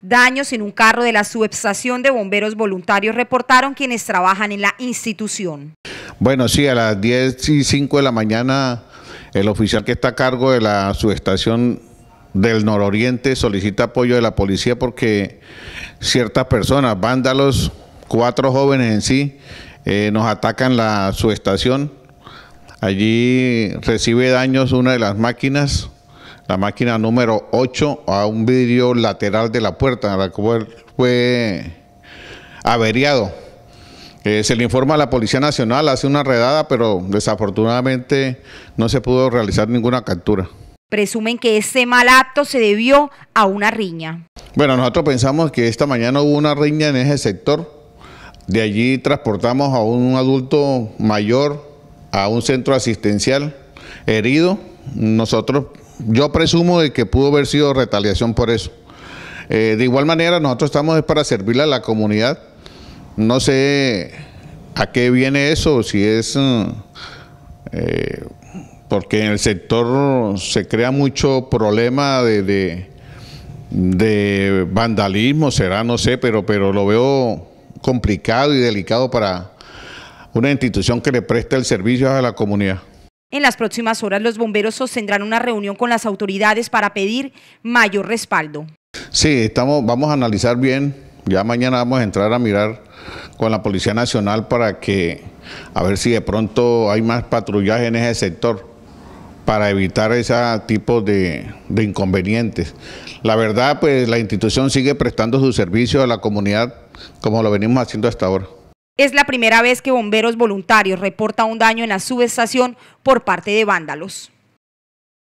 Daños en un carro de la subestación de bomberos voluntarios reportaron quienes trabajan en la institución. Bueno, sí, a las 10 y 5 de la mañana el oficial que está a cargo de la subestación del nororiente solicita apoyo de la policía porque ciertas personas, vándalos, cuatro jóvenes en sí, eh, nos atacan la subestación. Allí recibe daños una de las máquinas la máquina número 8 a un vidrio lateral de la puerta, la cual fue averiado. Eh, se le informa a la Policía Nacional, hace una redada, pero desafortunadamente no se pudo realizar ninguna captura. Presumen que ese mal acto se debió a una riña. Bueno, nosotros pensamos que esta mañana hubo una riña en ese sector. De allí transportamos a un adulto mayor a un centro asistencial herido. Nosotros yo presumo de que pudo haber sido retaliación por eso. Eh, de igual manera, nosotros estamos para servirle a la comunidad. No sé a qué viene eso, si es mm, eh, porque en el sector se crea mucho problema de, de, de, vandalismo, será, no sé, pero, pero lo veo complicado y delicado para una institución que le presta el servicio a la comunidad. En las próximas horas los bomberos sostendrán una reunión con las autoridades para pedir mayor respaldo. Sí, estamos, vamos a analizar bien, ya mañana vamos a entrar a mirar con la Policía Nacional para que, a ver si de pronto hay más patrullaje en ese sector para evitar ese tipo de, de inconvenientes. La verdad, pues la institución sigue prestando su servicio a la comunidad como lo venimos haciendo hasta ahora. Es la primera vez que bomberos voluntarios reportan un daño en la subestación por parte de vándalos.